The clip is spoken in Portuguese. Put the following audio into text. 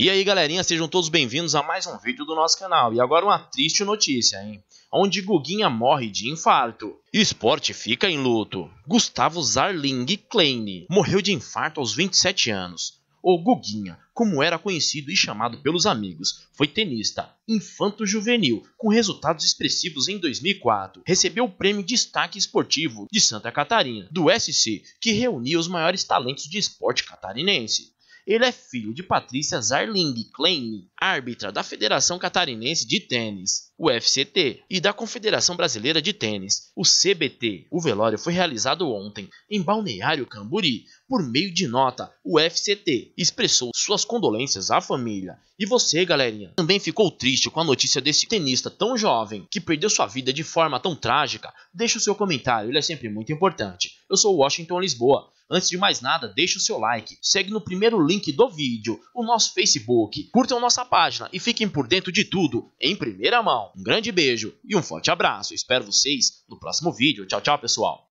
E aí galerinha, sejam todos bem-vindos a mais um vídeo do nosso canal. E agora uma triste notícia, hein? Onde Guguinha morre de infarto. Esporte fica em luto. Gustavo Zarling Klein morreu de infarto aos 27 anos. O Guguinha, como era conhecido e chamado pelos amigos, foi tenista infanto-juvenil com resultados expressivos em 2004. Recebeu o prêmio Destaque Esportivo de Santa Catarina, do SC, que reunia os maiores talentos de esporte catarinense. Ele é filho de Patrícia Zarling Klein, árbitra da Federação Catarinense de Tênis, (FCT) e da Confederação Brasileira de Tênis, o CBT. O velório foi realizado ontem em Balneário Camburi. Por meio de nota, o FCT expressou suas condolências à família. E você, galerinha, também ficou triste com a notícia desse tenista tão jovem que perdeu sua vida de forma tão trágica? Deixe o seu comentário, ele é sempre muito importante. Eu sou Washington Lisboa. Antes de mais nada, deixe o seu like, segue no primeiro link do vídeo, o nosso Facebook, curtam nossa página e fiquem por dentro de tudo em primeira mão. Um grande beijo e um forte abraço. Espero vocês no próximo vídeo. Tchau, tchau, pessoal.